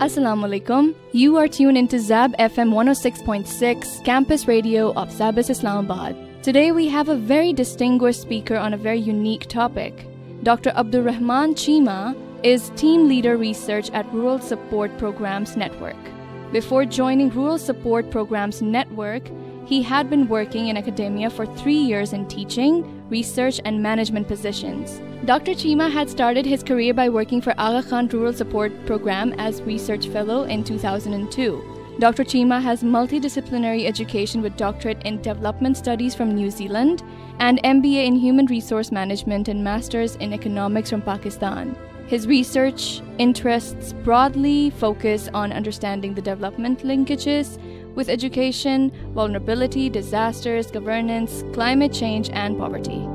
Assalamu alaikum. You are tuned into Zab FM 106.6, campus radio of Zabis Islamabad. Today we have a very distinguished speaker on a very unique topic. Dr. Abdul Rahman Chima is Team Leader Research at Rural Support Programs Network. Before joining Rural Support Programs Network, he had been working in academia for three years in teaching, research, and management positions. Dr. Chima had started his career by working for Aga Khan Rural Support Program as research fellow in 2002. Dr. Chima has multidisciplinary education with doctorate in development studies from New Zealand and MBA in human resource management and masters in economics from Pakistan. His research interests broadly focus on understanding the development linkages with education, vulnerability, disasters, governance, climate change, and poverty.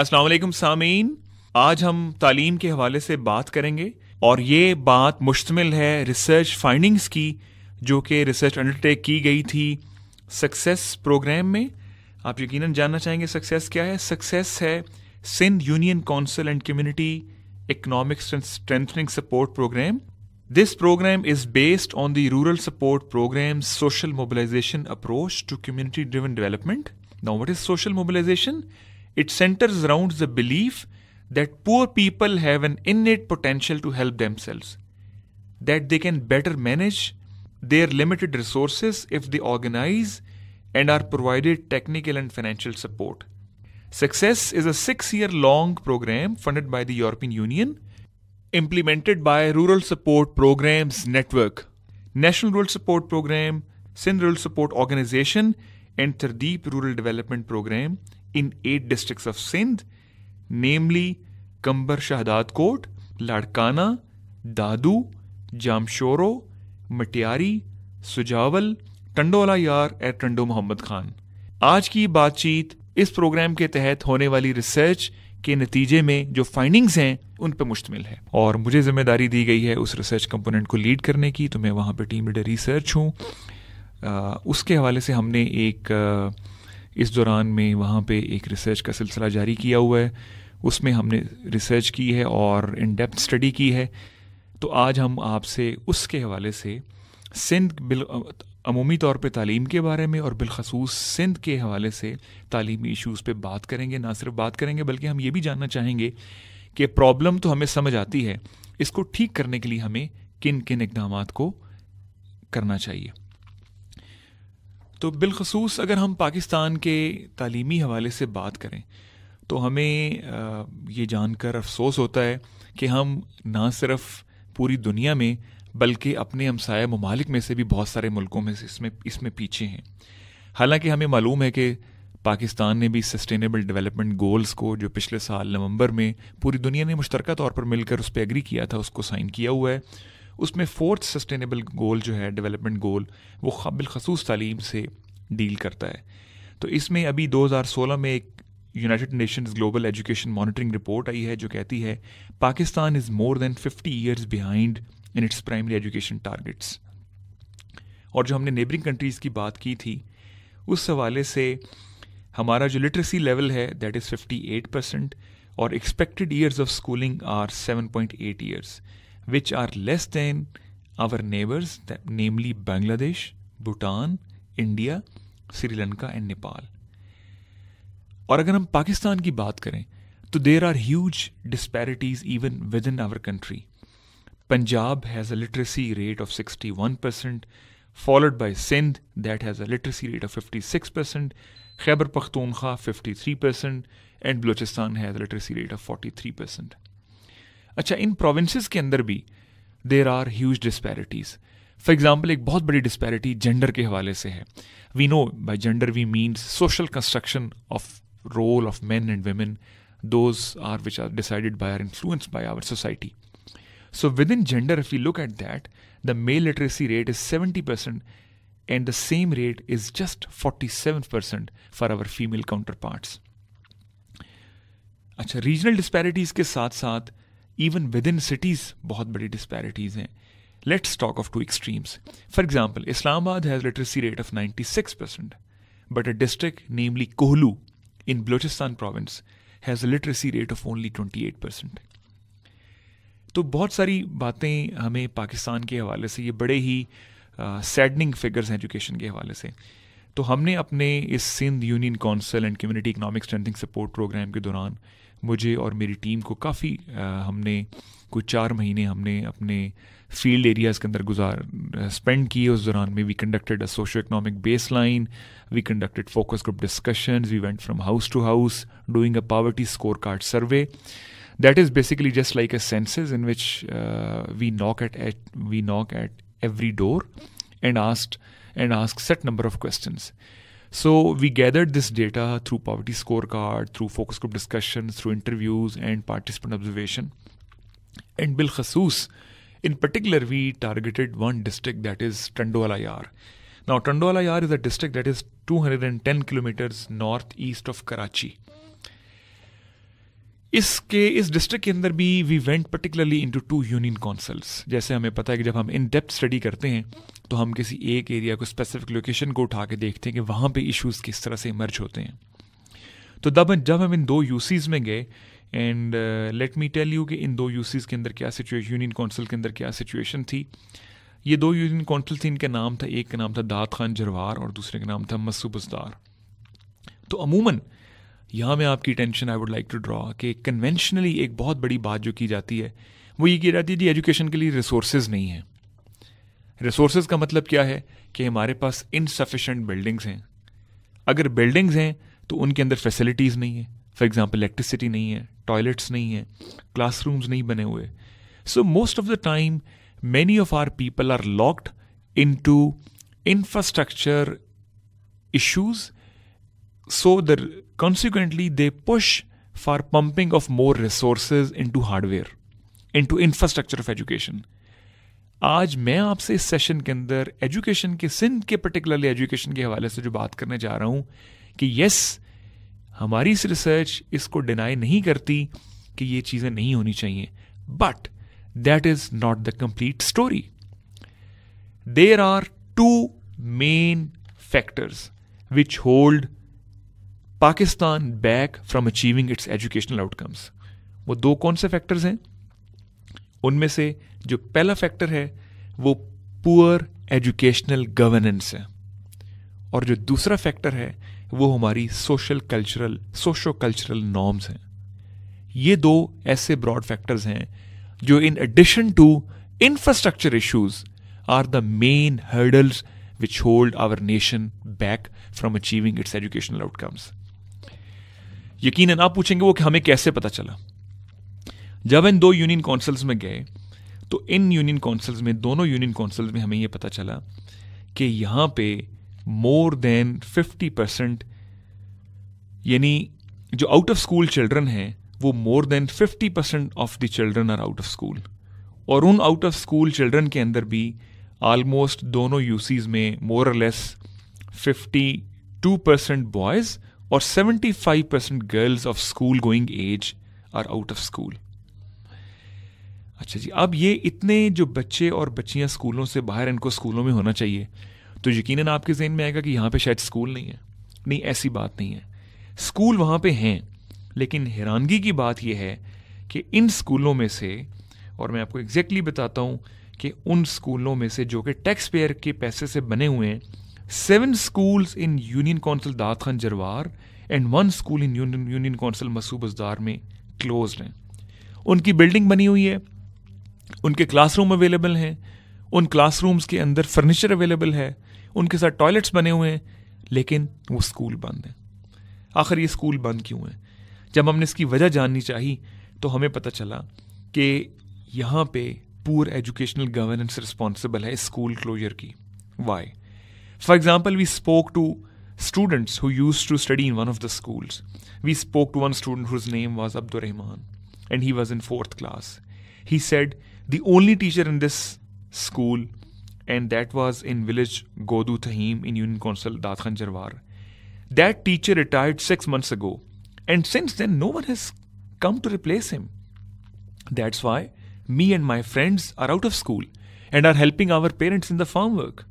अस्सलाम सामीन आज हम तालीम के हवाले से बात करेंगे और ये बात मुश्तमिल है रिसर्च फाइंडिंग्स की जो कि रिसर्च अंडरटेक की गई थी सक्सेस प्रोग्राम में आप यकीन जानना चाहेंगे सक्सेस क्या है सक्सेस है Sindh union council and community economics strengthening support programme this programme is based on the rural support programme social mobilization approach to community driven development now what is social mobilization? It centers around the belief that poor people have an innate potential to help themselves, that they can better manage their limited resources if they organize and are provided technical and financial support. Success is a six year long program funded by the European Union, implemented by Rural Support Programs Network, National Rural Support Program, Sindh Rural Support Organization, and Tardeep Rural Development Program in eight districts of Sindh, namely Kambar Shahadat Court, Ladkana, Dadu, Jamshoro, Matiari, Sujawal Tando Allahyar and Tando Mohammad Khan आज की बातचीत इस programme के तहत होने वाली research के नतीजे में जो फाइंडिंग्स हैं उन पर मुश्तमिल है और मुझे जिम्मेदारी दी गई है उस रिसर्च कंपोनेंट को लीड करने की तो मैं वहाँ पर टीम लीडर रिसर्च हूँ उसके हवाले से हमने एक आ, इस दौरान में वहाँ पे एक रिसर्च का सिलसिला जारी किया हुआ है उसमें हमने रिसर्च की है और इन डेप्थ स्टडी की है तो आज हम आपसे उसके हवाले से सिंध बिल अमूमी तौर पे तालीम के बारे में और बिलखसूस सिंध के हवाले से तालीमी इशूज़ पे बात करेंगे ना सिर्फ बात करेंगे बल्कि हम ये भी जानना चाहेंगे कि प्रॉब्लम तो हमें समझ आती है इसको ठीक करने के लिए हमें किन किन इकदाम को करना चाहिए तो बिलखसूस अगर हम पाकिस्तान के तालीमी हवाले से बात करें तो हमें ये जानकर अफसोस होता है कि हम ना सिर्फ पूरी दुनिया में बल्कि अपने हमसाय ममालिक में से भी बहुत सारे मुल्कों में से इसमें इसमें पीछे हैं हालांकि हमें मालूम है कि पाकिस्तान ने भी सस्टेनेबल डेवलपमेंट गोल्स को जो पिछले साल नवंबर में पूरी दुनिया ने मुश्तरक तौर पर मिलकर उस पर एग्री किया था उसको साइन किया हुआ है उसमें फोर्थ सस्टेनेबल गोल जो है डेवलपमेंट गोल वो बिलखसूस तालीम से डील करता है तो इसमें अभी 2016 में एक United Nations global education monitoring report आई है जो कहती है Pakistan is more than 50 years behind in its primary education targets और जो हमने नेबरिंग कंट्रीज़ की बात की थी उस हवाले से हमारा जो लिटरेसी लेवल है दैट इज़ 58 परसेंट और expected years of schooling are 7.8 years which are less than our neighbors, namely Bangladesh, Bhutan, India, Sri Lanka, and Nepal. और अगर हम पाकिस्तान की बात करें तो there are huge disparities even within our country Punjab has a 61 percent followed by Sindh that has a literacy rate of 56%, Khyber Pakhtunkhwa 53%, and Balochistan has a literacy rate of 43%. अच्छा इन provinces के अंदर भी there are huge disparities for example एक बहुत बड़ी disparity gender के हवाले से है we know by gender we means social construction of role of man and women those are which are decided by or influenced by our society so within gender if you look at that the male literacy rate is seventy percent and the same rate is just forty seven percent for our female counterparts अच्छा regional disparities के साथ साथ even with in cities बहुत बड़ी disparities हैं let's talk of two extremes for example Islamabad has literacy rate of six percent but a district namely Kohlu in Balochistan province has literacy rate of only twenty eight percent तो बहुत सारी बातें हमें पाकिस्तान के हवाले से ये बड़े ही सैडनिंग फिगर्स हैं एजुकेशन के हवाले से तो हमने अपने इस Sindh union council and community economic strengthening support programme के दौरान uh, मुझे और मेरी टीम को काफ़ी हमने कुछ चार महीने हमने अपने फील्ड एरियाज़ के अंदर गुजार स्पेंड किए उस दौरान में we conducted a socio economic baseline we conducted focus group discussions we went from house to house doing a poverty scorecard survey that is basically just like a census in which we knock at at we knock at every door and asked and ask set number of question So we gathered this data through poverty scorecard, through focus group discussions, through interviews and participant observation. And Bil Khasus, in particular, we targeted one district that is Tandoalayar. Now, Tandoalayar is a district that is 210 kilometers northeast of Karachi. इसके इस district के अंदर भी we went particularly into two union councils जैसे हमें पता है कि जब हम इन डेप्थ स्टडी करते हैं तो हम किसी एक एरिया को स्पेसिफिक लोकेशन को उठा के देखते हैं कि वहाँ पे इश्यूज किस तरह से इमर्ज होते हैं तो जब जब हम इन दो यूसीज में गए and let me tell you कि इन दो यूसीज के अंदर क्या सिचुएशन यूनियन काउंसिल के अंदर क्या सिचुएशन थी ये दो यूनियन काउंसिल थी इनका नाम था एक का नाम था दाद खान जरवार और दूसरे का नाम था मसूब उसदार तो अमूमन यहाँ मैं आपकी attention I would like to draw कि कन्वेंशनली एक बहुत बड़ी बात जो की जाती है वो ये की जाती है जी एजुकेशन के लिए रिसोर्स नहीं हैं रिसोर्स का मतलब क्या है कि हमारे पास इनसफिशेंट बिल्डिंग्स हैं अगर बिल्डिंग्स हैं तो उनके अंदर फैसिलिटीज़ नहीं है फॉर एग्ज़ाम्पल इलेक्ट्रिसिटी नहीं है टॉयलेट्स नहीं है क्लासरूम्स नहीं बने हुए so most of the time many of our people are locked into infrastructure issues So the, consequently, they push for pumping of more resources into hardware, into infrastructure of education. आज मैं आपसे इस session के अंदर education के सिंध के particularly education के हवाले से जो बात करने जा रहा हूं कि यस हमारी इस रिसर्च इसको डिनाई नहीं करती कि ये चीज़ें नहीं होनी चाहिए but that is not the complete story there are two main factors which hold Pakistan back from achieving its educational outcomes वो दो कौन से फैक्टर्स हैं उनमें से जो पहला फैक्टर है वो पुअर एजुकेशनल गवर्नेंस है और जो दूसरा फैक्टर है वो हमारी social cultural socio cultural norms हैं ये दो ऐसे ब्रॉड फैक्टर्स हैं जो in addition to infrastructure issues are the main hurdles which hold our nation back from achieving its educational outcomes यकीन आप पूछेंगे वो कि हमें कैसे पता चला जब इन दो यूनियन काउंसिल्स में गए तो इन यूनियन काउंसिल्स में दोनों यूनियन काउंसिल्स में हमें ये पता चला कि यहाँ पे मोर देन 50 परसेंट यानी जो आउट ऑफ स्कूल चिल्ड्रन हैं वो more than 50 percent of the children are out of school और उन आउट ऑफ स्कूल चिल्ड्रन के अंदर भी आलमोस्ट दोनों यूसीज में more less two percent boys और 75% girls of school going age are out of school अच्छा जी अब ये इतने जो बच्चे और बच्चियां स्कूलों से बाहर इनको स्कूलों में होना चाहिए तो यकीनन आपके जहन में आएगा कि यहां पे शायद स्कूल नहीं है नहीं ऐसी बात नहीं है स्कूल वहां पे हैं लेकिन हैरानगी की बात यह है कि इन स्कूलों में से और मैं आपको एग्जैक्टली exactly बताता हूं कि उन स्कूलों में से जो कि टैक्स पेयर के पैसे से बने हुए हैं seven schools in Union Council Datran Jarwar and one school in Union, Union Council मसूबजदार में क्लोज हैं उनकी बिल्डिंग बनी हुई है उनके क्लासरूम अवेलेबल हैं उन क्लासरूम्स के अंदर फर्नीचर अवेलेबल है उनके साथ टॉयलेट्स बने हुए हैं लेकिन वो स्कूल बंद है आखिर ये स्कूल बंद क्यों है जब हमने इसकी वजह जाननी चाही तो हमें पता चला कि यहाँ पे पूर एजुकेशनल गवर्नेंस रिस्पॉन्सिबल है स्कूल क्लोजर की why For example, we spoke to students who used to study in one of the schools. We spoke to one student whose name was Abdur Rahman, and he was in fourth class. He said, The only teacher in this school, and that was in village Godu Tahim in Union Council Dathan Jarwar, that teacher retired six months ago, and since then no one has come to replace him. That's why me and my friends are out of school and are helping our parents in the farm work.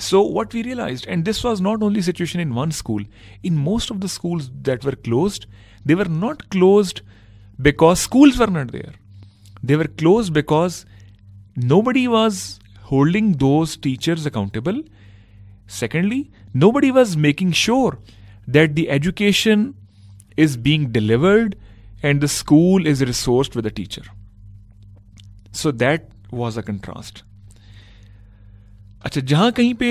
So what we realized, and this was not only situation in one school, in most of the schools that were closed, they were not closed because schools were not there. They were closed because nobody was holding those teachers accountable. Secondly, nobody was making sure that the education is being delivered and the school is resourced with a teacher. So that was a contrast. अच्छा जहाँ कहीं पे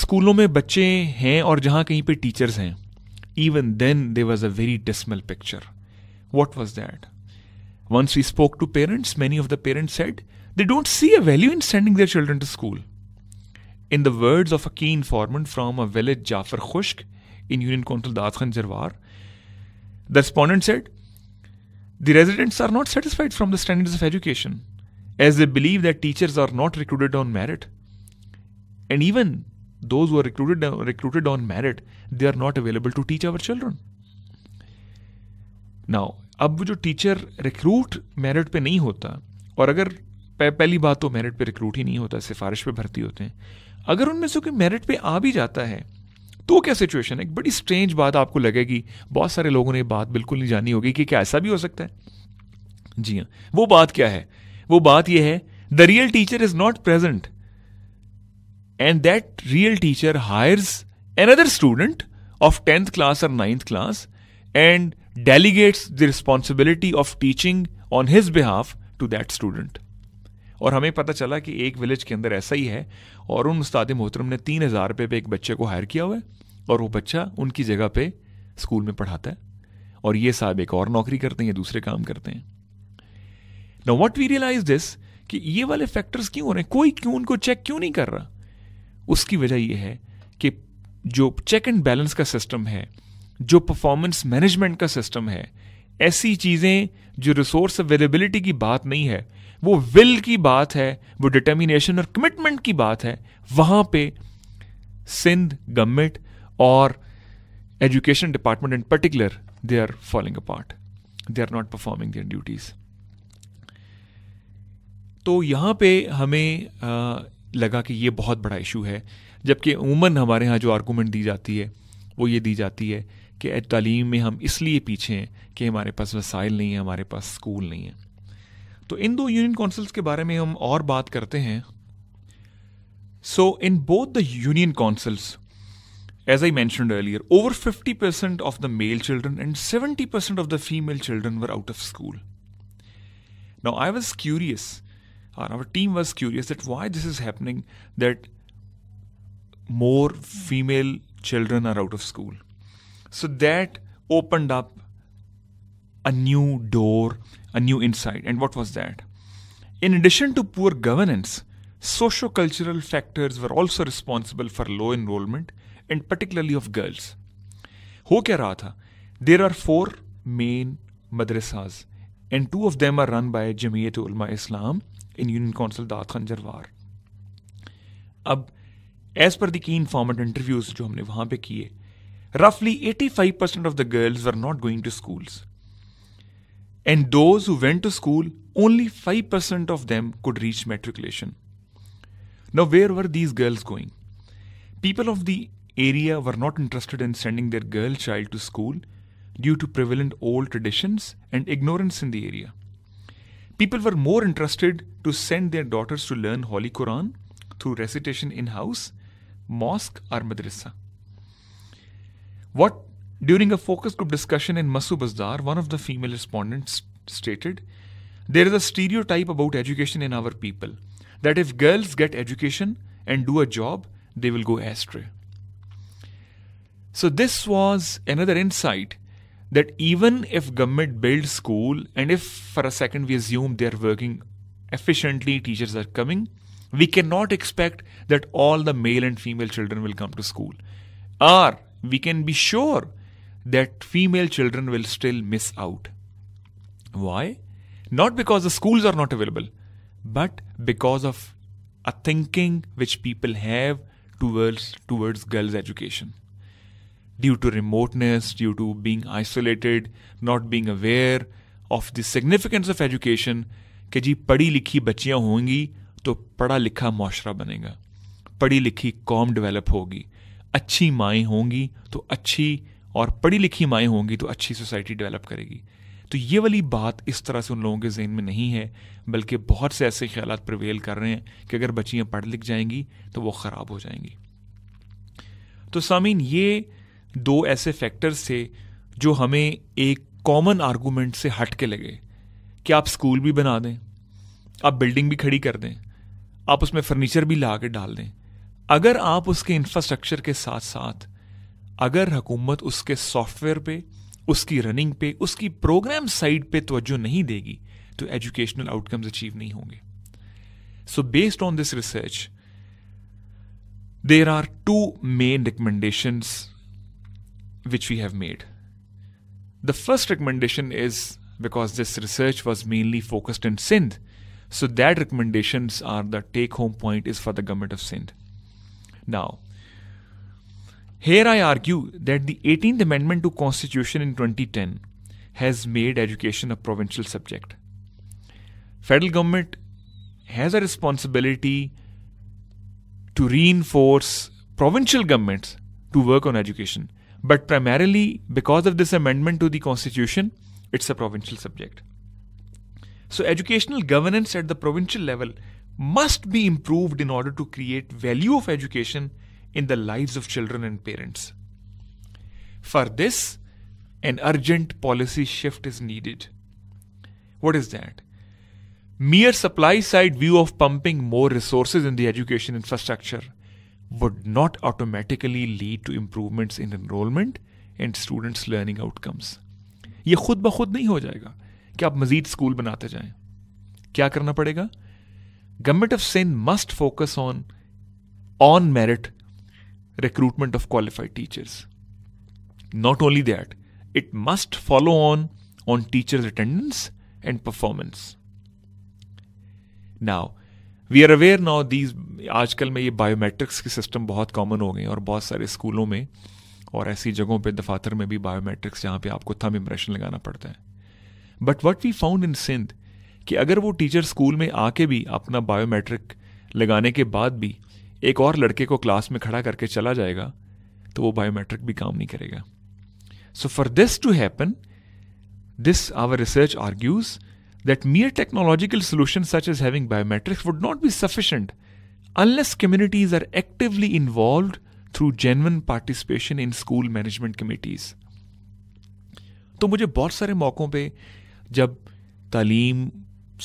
स्कूलों में बच्चे हैं और जहाँ कहीं पे टीचर्स हैं even then they was a very dismal picture what was that once we spoke to parents many of the parents said they don't see a value in sending their children to school in the words of a key informant from a village Jafar Khushk in union council Das Khan Jarwar the respondent said the residents are not satisfied from the standards of education as they believe that teachers are not recruited on merit And even those who are recruited, uh, recruited on merit, they are not available to teach our children. Now अब जो teacher recruit merit पे नहीं होता और अगर पहली बात तो मेरिट पे रिक्रूट ही नहीं होता सिफारिश पे भर्ती होते हैं अगर उनमें से कोई मेरिट पे आ भी जाता है तो क्या सिचुएशन है एक बड़ी स्ट्रेंज बात आपको लगेगी बहुत सारे लोगों ने बात बिल्कुल नहीं जानी होगी कि क्या ऐसा भी हो सकता है जी हाँ वो बात क्या है वो बात यह है the real teacher is not present and that real teacher hires another student of tenth class और ninth class and delegates the responsibility of teaching on his behalf to that student और हमें पता चला कि एक विलेज के अंदर ऐसा ही है और उन उस्ताद मोहतरम ने तीन हज़ार रुपये पे एक बच्चे को हायर किया हुआ है और वो बच्चा उनकी जगह पे स्कूल में पढ़ाता है और ये साहब एक और नौकरी करते हैं दूसरे काम करते हैं now what we realise this कि ये वाले फैक्टर्स क्यों हो रहे हैं कोई क्यों उनको चेक क्यों नहीं कर रहा उसकी वजह यह है कि जो चेक एंड बैलेंस का सिस्टम है जो परफॉर्मेंस मैनेजमेंट का सिस्टम है ऐसी चीज़ें जो रिसोर्स अवेलेबिलिटी की बात नहीं है वो विल की बात है वो डिटर्मिनेशन और कमिटमेंट की बात है वहां पे सिंध गवर्नमेंट और education department in particular they are following apart they are not performing their duties तो यहां पे हमें लगा कि ये बहुत बड़ा इशू है जबकि उमूमा हमारे यहाँ जो आर्गूमेंट दी जाती है वो ये दी जाती है कि तालीम में हम इसलिए पीछे हैं कि हमारे पास वसाइल नहीं है हमारे पास स्कूल नहीं है तो इन दो यूनियन काउंसिल्स के बारे में हम और बात करते हैं so in both the union councils mention earlier over fifty percent of the male children and seventy percent of the female children were out of school now I was curious Ah, our team was curious that why this is happening that more female children are out of school. So that opened up a new door, a new insight. And what was that? In addition to poor governance, socio-cultural factors were also responsible for low enrollment and particularly of girls. हो kya raha tha? There are four main madrasas, and two of them are run by Jamiat Ulema Islam in Union Council Daat Khanjarwar. Ab, as per the key informant interviews jo humne wahan pe kiye, roughly 85% of the girls were not going to schools. And those who went to school, only 5% of them could reach matriculation. Now, where were these girls going? People of the area were not interested in sending their girl child to school due to prevalent old traditions and ignorance in the area. People were more interested to send their daughters to learn Holy Quran through recitation in house, mosque, or madrasa. What during a focus group discussion in Masu Bazdar, one of the female respondents stated, There is a stereotype about education in our people that if girls get education and do a job, they will go astray. So, this was another insight that even if government builds school and if for a second we assume they're working efficiently, teachers are coming, we cannot expect that all the male and female children will come to school. Or we can be sure that female children will still miss out. Why? Not because the schools are not available, but because of a thinking which people have towards towards girls' education. due to remoteness, due to being isolated, not being aware of the significance of education कि जी पढ़ी लिखी बच्चियाँ होंगी तो पढ़ा लिखा माशरा बनेगा पढ़ी लिखी कॉम डेवलप होगी अच्छी माएँ होंगी तो अच्छी और पढ़ी लिखी माएँ होंगी तो अच्छी सोसाइटी डेवलप करेगी तो ये वाली बात इस तरह से उन लोगों के जहन में नहीं है बल्कि बहुत से ऐसे ख्याल प्रवेल कर रहे हैं कि अगर बच्चियाँ पढ़ लिख जाएंगी तो वो ख़राब हो जाएंगी तो सामीन ये दो ऐसे फैक्टर्स थे जो हमें एक कॉमन आर्गूमेंट से हट के लगे कि आप स्कूल भी बना दें आप बिल्डिंग भी खड़ी कर दें आप उसमें फर्नीचर भी ला के डाल दें अगर आप उसके इंफ्रास्ट्रक्चर के साथ साथ अगर हुकूमत उसके सॉफ्टवेयर पे उसकी रनिंग पे उसकी प्रोग्राम साइड पे तवज्जो नहीं देगी तो एजुकेशनल आउटकम्स अचीव नहीं होंगे so based on this research there are two main recommendations which we have made. The first recommendation is because this research was mainly focused in Sindh, so that recommendations are the take home point is for the government of Sindh. Now, here I argue that the 18th Amendment to Constitution in 2010 has made education a provincial subject. Federal government has a responsibility to reinforce provincial governments to work on education but primarily, because of this amendment to the constitution, it's a provincial subject. So, educational governance at the provincial level must be improved in order to create value of education in the lives of children and parents. For this, an urgent policy shift is needed. What is that? Mere supply side view of pumping more resources in the education infrastructure would not automatically lead to improvements in enrollment and students' learning outcomes. ये खुद ब खुद नहीं हो जाएगा कि आप मजीद school बनाते जाएं क्या करना पड़ेगा government of Sindh must focus on on merit recruitment of qualified teachers. Not only that, it must follow on on teachers' attendance and performance. Now, we are aware now these आजकल में ये बायोमेट्रिक्स के system बहुत common हो गए और बहुत सारे स्कूलों में और ऐसी जगहों पे दफातर में भी बायोमेट्रिक्स जहाँ पे आपको थम इम्प्रेशन लगाना पड़ता है but what we found in Sindh कि अगर वो टीचर स्कूल में आके भी अपना बायोमेट्रिक लगाने के बाद भी एक और लड़के को क्लास में खड़ा करके चला जाएगा तो वो बायोमेट्रिक भी काम नहीं करेगा so for this to happen this our research argues that mere technological solutions such as having biometrics would not be sufficient unless communities are actively involved through genuine participation in school management committees. तो मुझे बहुत सारे मौक़ों पे जब तालीम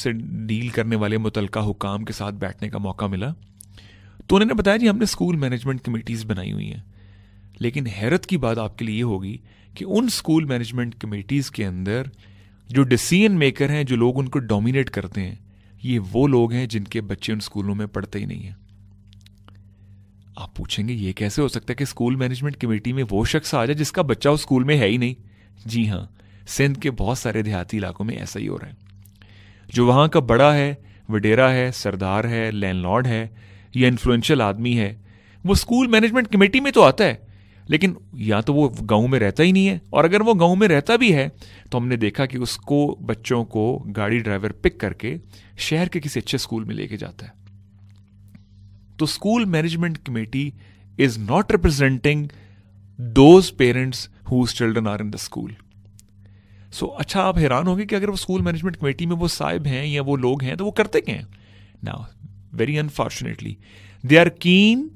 से deal करने वाले मुतलका हुकाम के साथ बैठने का मौका मिला तो उन्होंने बताया जी हमने स्कूल मैनेजमेंट कमेटीज़ बनाई हुई हैं लेकिन हैरत की बात आपके लिए होगी कि उन स्कूल मैनेजमेंट कमेटीज़ के अंदर जो डिसीजन मेकर हैं जो लोग उनको डोमिनेट करते हैं ये वो लोग हैं जिनके बच्चे उन स्कूलों में पढ़ते ही नहीं हैं आप पूछेंगे ये कैसे हो सकता है कि स्कूल मैनेजमेंट कमेटी में वो शख्स आ जाए जिसका बच्चा उस स्कूल में है ही नहीं जी हाँ सिंध के बहुत सारे देहाती इलाकों में ऐसा ही हो रहा है जो वहाँ का बड़ा है वडेरा है सरदार है लैंडलॉर्ड है या इन्फ्लुएंशियल आदमी है वो स्कूल मैनेजमेंट कमेटी में तो आता है लेकिन या तो वो गांव में रहता ही नहीं है और अगर वो गांव में रहता भी है तो हमने देखा कि उसको बच्चों को गाड़ी ड्राइवर पिक करके शहर के किसी अच्छे स्कूल में लेके जाता है तो school management committee is not representing those parents whose children are in the school so अच्छा आप हैरान होंगे कि अगर वो स्कूल मैनेजमेंट कमेटी में वो साहिब हैं या वो लोग हैं तो वो करते क्या हैं ना very unfortunately they are keen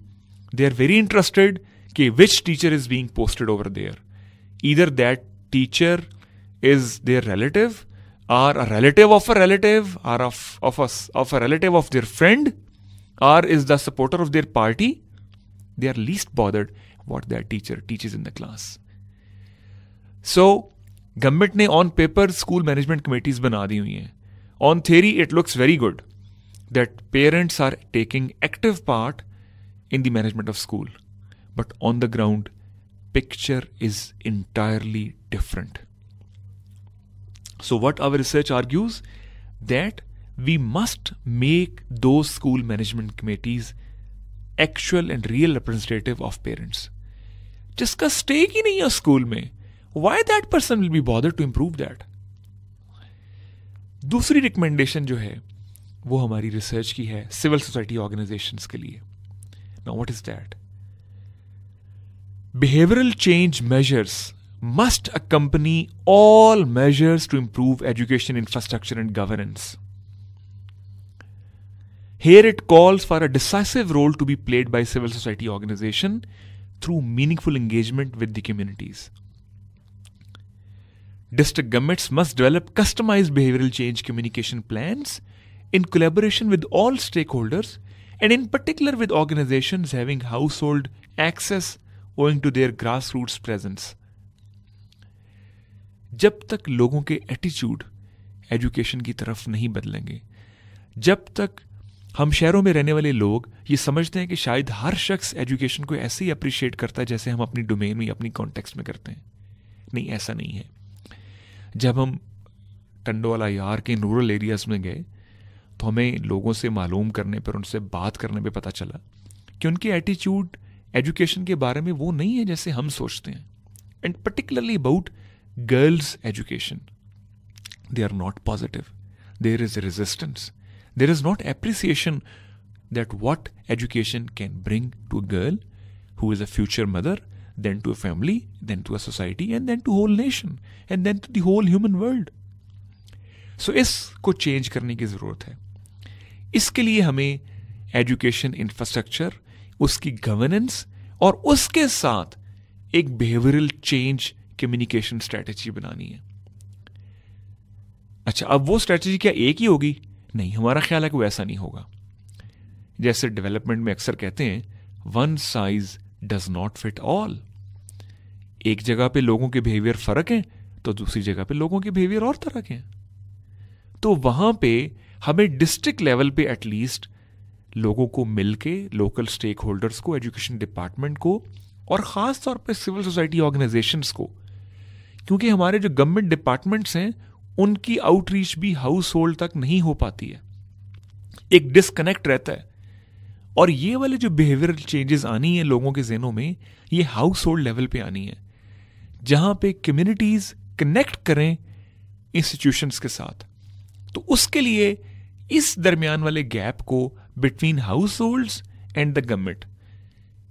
they are very interested okay, which teacher is being posted over there? Either that teacher is their relative, or a relative of a relative, or of, of, a, of a relative of their friend, or is the supporter of their party. They are least bothered what their teacher teaches in the class. So, government ने on paper school management committees बना दी हुई हैं on theory it looks very good that parents are taking active part in the management but on the ground picture is entirely different so what our research argues that we must make those school management committees actual and real representative of parents Just stake ही नहीं है school Why that person will be bothered to improve that? दूसरी recommendation जो है वो हमारी research की है सिविल सोसाइटी ऑर्गेनाइजेशंस के लिए now what is that Behavioral change measures must accompany all measures to improve education infrastructure and governance. Here it calls for a decisive role to be played by civil society organization through meaningful engagement with the communities. District governments must develop customized behavioral change communication plans in collaboration with all stakeholders and in particular with organizations having household access to their grass roots presence जब तक लोगों के attitude education की तरफ नहीं बदलेंगे जब तक हम शहरों में रहने वाले लोग ये समझते हैं कि शायद हर शख्स एजुकेशन को ऐसे ही अप्रिशिएट करता है जैसे हम अपनी डोमेन में अपनी कॉन्टेक्स्ट में करते हैं नहीं ऐसा नहीं है जब हम टंडोवाला यार के रूरल एरियाज़ में गए तो हमें लोगों से मालूम करने पर उनसे बात करने पर पता चला कि उनके एटीट्यूड एजुकेशन के बारे में वो नहीं है जैसे हम सोचते हैं and particularly about girls education they are not positive there is resistance there is not appreciation that what education can bring to a girl who is a future mother then to a family then to a society and then to whole nation and then to the whole human world so इसको change करने की ज़रूरत है इसके लिए हमें education infrastructure उसकी governance और उसके साथ एक बिहेवियरल चेंज कम्युनिकेशन स्ट्रेटेजी बनानी है अच्छा अब वो स्ट्रेटेजी क्या एक ही होगी नहीं हमारा ख्याल है कि वैसा नहीं होगा जैसे डेवलपमेंट में अक्सर कहते हैं one size does not fit all एक जगह पे लोगों के बिहेवियर फर्क हैं तो दूसरी जगह पे लोगों के बिहेवियर और तरह के हैं तो वहां पे हमें डिस्ट्रिक्ट लेवल पे एटलीस्ट लोगों को मिलके लोकल स्टेक होल्डर्स को एजुकेशन डिपार्टमेंट को और ख़ास तौर पर सिविल सोसाइटी ऑर्गेनाइजेशंस को क्योंकि हमारे जो गवर्नमेंट डिपार्टमेंट्स हैं उनकी आउटरीच भी हाउस होल्ड तक नहीं हो पाती है एक डिसकनेक्ट रहता है और ये वाले जो बिहेवियरल चेंजेस आनी है लोगों के जहनों में ये हाउस होल्ड लेवल पे आनी है जहाँ पे कम्युनिटीज़ कनेक्ट करें इंस्टीट्यूशंस के साथ तो उसके लिए इस दरमियान वाले गैप को between household and the government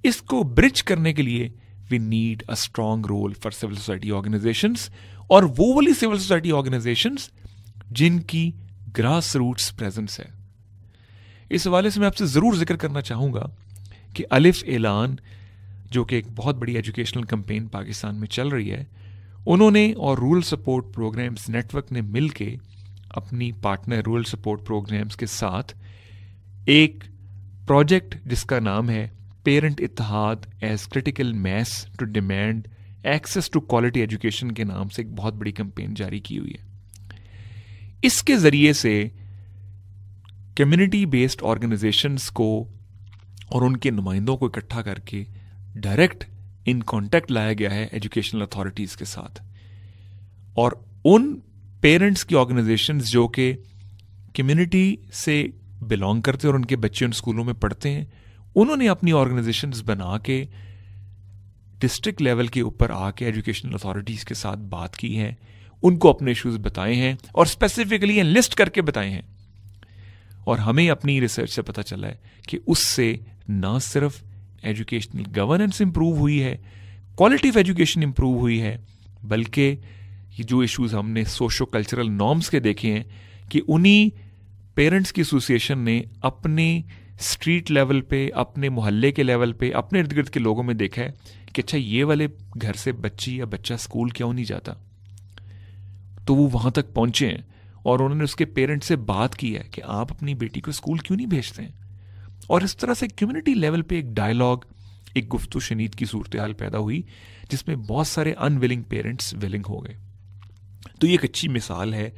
इसको ब्रिज करने के लिए we need a strong role for civil society organisation और वो वाली सिविल सोसाइटी ऑर्गेनाइजेशन जिनकी ग्रास रूट्स प्रेजेंस है इस हवाले से मैं आपसे ज़रूर जिक्र करना चाहूंगा कि अलिफ एलान जो कि एक बहुत बड़ी एजुकेशनल कंपेन पाकिस्तान में चल रही है उन्होंने और रूरल सपोर्ट प्रोग्राम्स नेटवर्क ने मिलकर अपनी पार्टनर रूरल सपोर्ट प्रोग्राम्स के साथ एक प्रोजेक्ट जिसका नाम है parent Ittehad as critical mass to demand access to quality education के नाम से एक बहुत बड़ी कंपेन जारी की हुई है इसके ज़रिए से कम्युनिटी बेस्ड ऑर्गेनाइजेशंस को और उनके नुमाइंदों को इकट्ठा करके डायरेक्ट इन कांटेक्ट लाया गया है एजुकेशनल अथॉरिटीज़ के साथ और उन पेरेंट्स की ऑर्गेनाइजेशंस जो कि कम्युनिटी से बिलोंग करते हैं और उनके बच्चे उन स्कूलों में पढ़ते हैं उन्होंने अपनी ऑर्गेनाइजेशन बना के डिस्ट्रिक्ट लेवल के ऊपर आके एजुकेशनल अथॉरिटीज़ के साथ बात की है उनको अपने इश्यूज बताए हैं और स्पेसिफिकली लिस्ट करके बताए हैं और हमें अपनी रिसर्च से पता चला है कि उससे ना सिर्फ एजुकेशनल गवर्नेंस इम्प्रूव हुई है क्वालिटी ऑफ एजुकेशन इम्प्रूव हुई है बल्कि ये जो इश्यूज हमने सोशो कल्चरल नॉर्म्स के देखे हैं कि उन्हीं पेरेंट्स की एसोसिएशन ने अपने स्ट्रीट लेवल पे अपने मोहल्ले के लेवल पे अपने इर्द गिर्द के लोगों में देखा है कि अच्छा ये वाले घर से बच्ची या बच्चा स्कूल क्यों नहीं जाता तो वो वहाँ तक पहुँचे हैं और उन्होंने उसके पेरेंट्स से बात की है कि आप अपनी बेटी को स्कूल क्यों नहीं भेजते हैं और इस तरह से कम्युनिटी लेवल पे एक डायलॉग एक गुफ्तु शनीद की सूरत हाल पैदा हुई जिसमें बहुत सारे अनविलिंग पेरेंट्स विलिंग हो गए तो ये एक अच्छी मिसाल है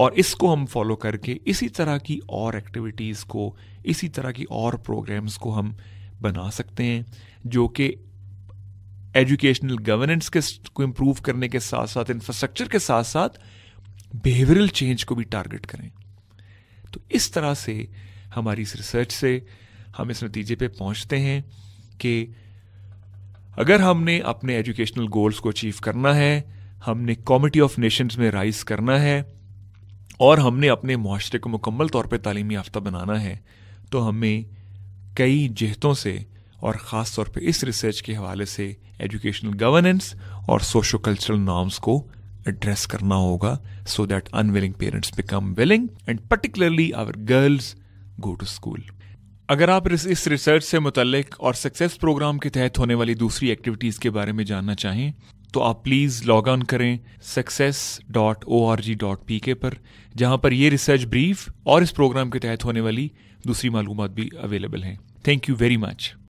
और इसको हम फॉलो करके इसी तरह की और एक्टिविटीज़ को इसी तरह की और प्रोग्राम्स को हम बना सकते हैं जो कि एजुकेशनल गवर्नेंस के को इम्प्रूव करने के साथ साथ इंफ्रास्ट्रक्चर के साथ साथ बिहेवियरल चेंज को भी टारगेट करें तो इस तरह से हमारी इस रिसर्च से हम इस नतीजे पे पहुंचते हैं कि अगर हमने अपने एजुकेशनल गोल्स को अचीव करना है हमने कॉमिटी ऑफ नेशंस में राइज करना है और हमने अपने माशरे को मुकम्मल तौर पर तालीमी याफ्ता बनाना है तो हमें कई जहतों से और ख़ास तौर पर इस रिसर्च के हवाले से एजुकेशनल गवर्नेंस और सोशो कल्चरल नॉर्म्स को एड्रेस करना होगा so that unwilling parents become willing and particularly our girls go to school अगर आप इस रिसर्च से मुतलिक और सक्सेस प्रोग्राम के तहत होने वाली दूसरी एक्टिविटीज़ के बारे में जानना चाहें तो आप प्लीज़ लॉग ऑन करें success dot O R G dot P K पर जहाँ पर यह रिसर्च ब्रीफ और इस प्रोग्राम के तहत होने वाली दूसरी मालूम भी अवेलेबल हैं थैंक यू वेरी मच